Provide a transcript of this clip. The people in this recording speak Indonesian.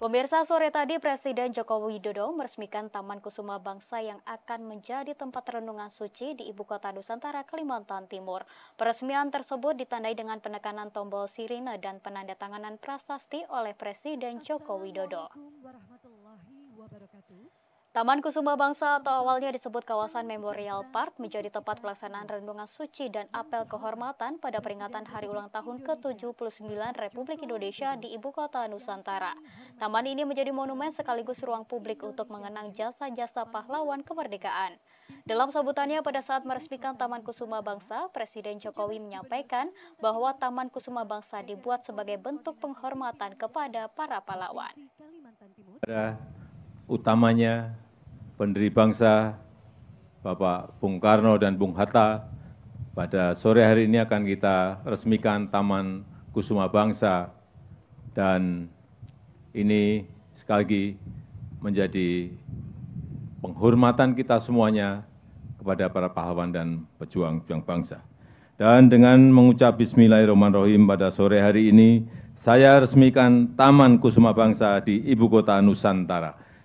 Pemirsa sore tadi Presiden Joko Widodo meresmikan Taman Kusuma Bangsa yang akan menjadi tempat renungan suci di ibu kota Nusantara Kalimantan Timur. Peresmian tersebut ditandai dengan penekanan tombol sirine dan penandatanganan prasasti oleh Presiden Joko Widodo. Taman Kusuma Bangsa atau awalnya disebut kawasan Memorial Park menjadi tempat pelaksanaan rendungan suci dan apel kehormatan pada peringatan hari ulang tahun ke-79 Republik Indonesia di Ibu Kota Nusantara. Taman ini menjadi monumen sekaligus ruang publik untuk mengenang jasa-jasa pahlawan kemerdekaan. Dalam sambutannya pada saat meresmikan Taman Kusuma Bangsa, Presiden Jokowi menyampaikan bahwa Taman Kusuma Bangsa dibuat sebagai bentuk penghormatan kepada para pahlawan utamanya pendiri bangsa Bapak Bung Karno dan Bung Hatta. Pada sore hari ini akan kita resmikan Taman Kusuma Bangsa dan ini sekali lagi menjadi penghormatan kita semuanya kepada para pahlawan dan pejuang-pejuang bangsa. Dan dengan mengucap Bismillahirrahmanirrahim pada sore hari ini, saya resmikan Taman Kusuma Bangsa di Ibu Kota Nusantara.